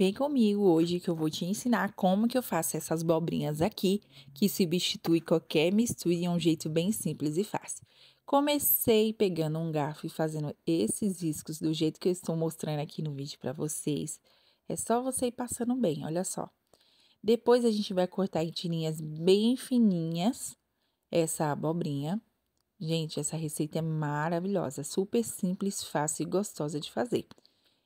Vem comigo hoje que eu vou te ensinar como que eu faço essas abobrinhas aqui, que substitui qualquer mistura de é um jeito bem simples e fácil. Comecei pegando um garfo e fazendo esses riscos do jeito que eu estou mostrando aqui no vídeo para vocês. É só você ir passando bem, olha só. Depois a gente vai cortar em tirinhas bem fininhas essa abobrinha. Gente, essa receita é maravilhosa, super simples, fácil e gostosa de fazer.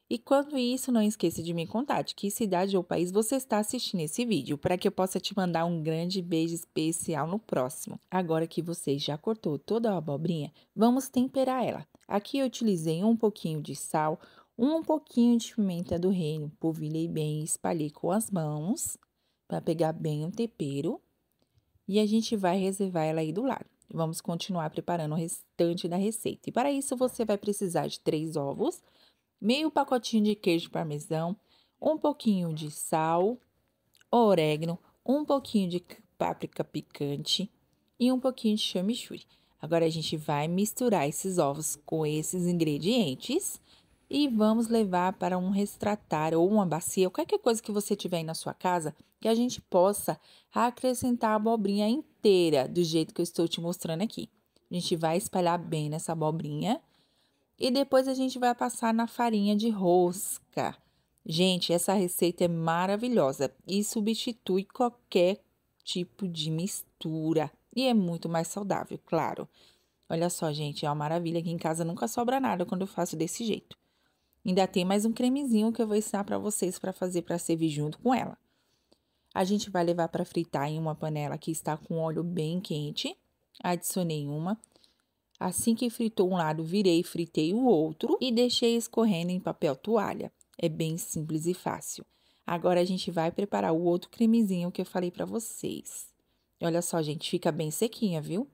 E quando isso, não esqueça de me contar de que cidade ou país você está assistindo esse vídeo, para que eu possa te mandar um grande beijo especial no próximo. Agora que você já cortou toda a abobrinha, vamos temperar ela. Aqui eu utilizei um pouquinho de sal, um pouquinho de pimenta do reino, polvilhei bem e espalhei com as mãos, para pegar bem o tempero. E a gente vai reservar ela aí do lado. Vamos continuar preparando o restante da receita. E para isso, você vai precisar de três ovos, meio pacotinho de queijo parmesão, um pouquinho de sal, orégano, um pouquinho de páprica picante e um pouquinho de chimichurri. Agora a gente vai misturar esses ovos com esses ingredientes e vamos levar para um restratar ou uma bacia, qualquer coisa que você tiver aí na sua casa, que a gente possa acrescentar a abobrinha inteira do jeito que eu estou te mostrando aqui. A gente vai espalhar bem nessa abobrinha e depois a gente vai passar na farinha de rosca. Gente, essa receita é maravilhosa e substitui qualquer tipo de mistura. E é muito mais saudável, claro. Olha só, gente, é uma maravilha. Aqui em casa nunca sobra nada quando eu faço desse jeito. Ainda tem mais um cremezinho que eu vou ensinar para vocês para fazer para servir junto com ela. A gente vai levar para fritar em uma panela que está com óleo bem quente. Adicionei uma. Assim que fritou um lado, virei e fritei o outro e deixei escorrendo em papel toalha. É bem simples e fácil. Agora a gente vai preparar o outro cremezinho que eu falei para vocês. Olha só, gente, fica bem sequinha, viu?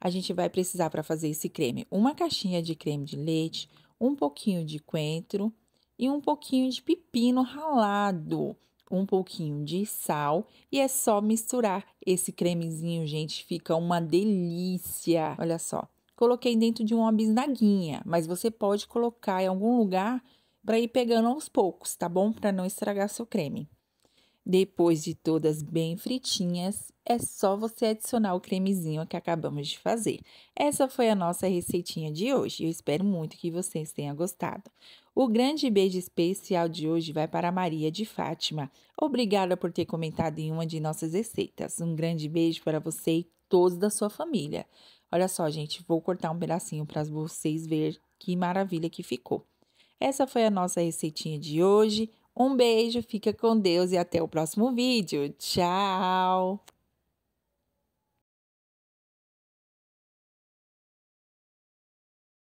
A gente vai precisar para fazer esse creme uma caixinha de creme de leite, um pouquinho de coentro e um pouquinho de pepino ralado um pouquinho de sal e é só misturar. Esse cremezinho, gente, fica uma delícia. Olha só. Coloquei dentro de uma bisnaguinha, mas você pode colocar em algum lugar para ir pegando aos poucos, tá bom? Para não estragar seu creme. Depois de todas bem fritinhas, é só você adicionar o cremezinho que acabamos de fazer. Essa foi a nossa receitinha de hoje. Eu espero muito que vocês tenham gostado. O grande beijo especial de hoje vai para Maria de Fátima. Obrigada por ter comentado em uma de nossas receitas. Um grande beijo para você e todos da sua família. Olha só, gente, vou cortar um pedacinho para vocês verem que maravilha que ficou. Essa foi a nossa receitinha de hoje. Um beijo, fica com Deus e até o próximo vídeo. Tchau!